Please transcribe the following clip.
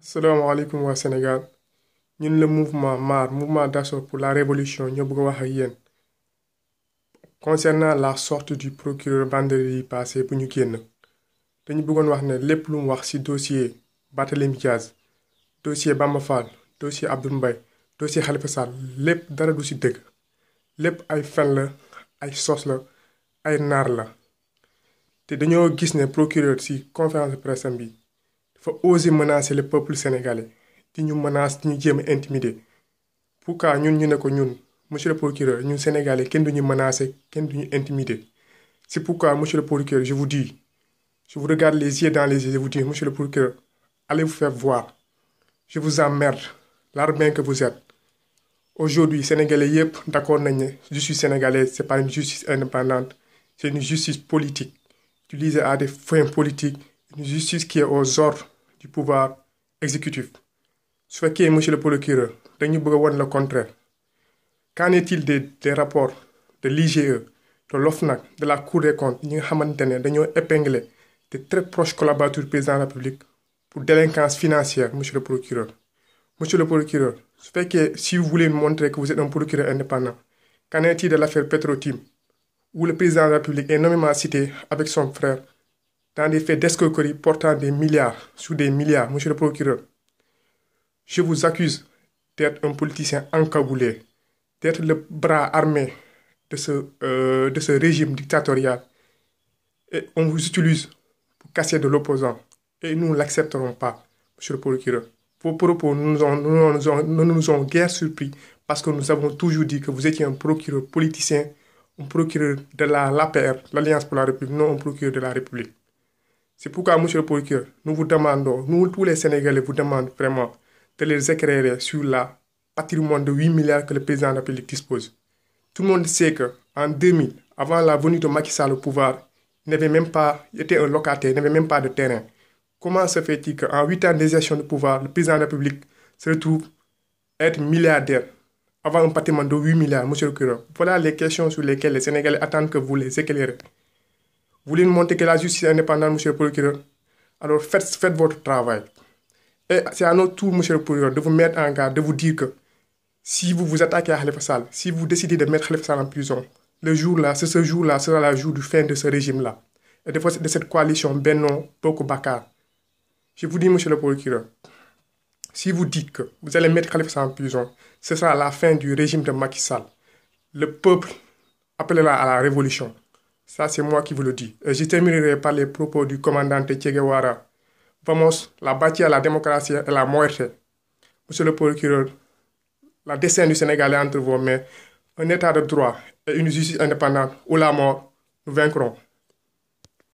salaamaaleykum wa Sénégal Nous, le mouvement MAR mouvement d'assaut pour la révolution nous bëgg wax concernant la sortie du procureur vendredi passé pour Nous nous dañu bëggoon wax ne lépp lu mu wax ci dossier Barthélémy Diaz dossier Bamba dossier Abdoul Mbaye dossier Khalifa Sall lépp dara du ci dëgg lépp ay fen la ay sos la ay nar la té dañoo gis ne procureur ci conférence de presse bi faut oser menacer le peuple sénégalais Il ñu menace di ñu jéem a intimider pourquoi ñun ñu ne ko ñun monsieur le procureur ñun sénégalais qui du menacer kenn du intimider c'est pourquoi monsieur le procureur je vous dis je vous regarde les yeux dans les yeux je vous dis monsieur le procureur allez vous faire voir je vous emmerde L'armée que vous êtes aujourd'hui sénégalais yépp d'accord nañ ne suis sénégalais, c'est pas une justice indépendante c'est une justice politique utilisée à des fins politiques une justice qui est aux ordres du pouvoir exécutif qui que monsieur le procureur que nous le contraire qu'en est-il des des rapports de l'IGE de l'OFNAC de la cour des comptes ñi nga des épinglé de très proches collaborateurs président de la République pour délinquance financière monsieur le procureur monsieur le procureur fait que si vous voulez montrer que vous êtes un procureur indépendant qu'en est-il de l'affaire petro où le président de la République est nommément cité avec son frère dans des faits d'escroquerie portant des milliards sur des milliards, monsieur le procureur, je vous accuse d'être un politicien encaboulé, d'être le bras armé de ce, euh, de ce régime dictatorial. Et on vous utilise pour casser de l'opposant. Et nous ne l'accepterons pas, monsieur le procureur. Vos propos ne nous, ont, nous, nous, ont guère surpris parce que nous avons toujours dit que vous étiez un procureur politicien, un procureur de la, l'APR, l'Alliance pour la République, non un procureur de la République. C'est pourquoi, monsieur le procureur, nous vous demandons, nous tous les Sénégalais vous demandons vraiment de les éclairer sur la patrimoine de 8 milliards que le président de la République dispose. Tout le monde sait que en 2000, avant la venue de Macky Sall au pouvoir, il n'avait même pas été un locataire, il n'avait même pas de terrain. Comment se fait-il qu'en 8 ans de de pouvoir, le président de la République se retrouve être milliardaire, avant un patrimoine de 8 milliards, monsieur le procureur Voilà les questions sur lesquelles les Sénégalais attendent que vous les éclairiez. Vous voulez nous montrer que la justice est indépendante, monsieur le procureur Alors faites, votre travail. Et c'est à notre tour, monsieur le procureur, de vous mettre en garde, de vous dire que si vous vous attaquez à Khalifa Sall, si vous décidez de mettre Khalifa Sall en prison, le jour-là, ce, ce jour-là sera le jour du fin de ce régime-là. Et de, de cette coalition Benno Boko Bakar. Je vous dis, monsieur le procureur, si vous dites que vous allez mettre Khalifa Sall en prison, ce sera la fin du régime de Macky Sall. Le peuple appellera à la révolution. Ça, c'est moi qui vous le dis. Et je terminerai par les propos du commandant Che Guevara. Vamos, la bâtir à la démocratie et la muerte. Monsieur le procureur, la destinée du Sénégal est entre vos mains. Un état de droit et une justice indépendante ou la mort, nous vaincrons.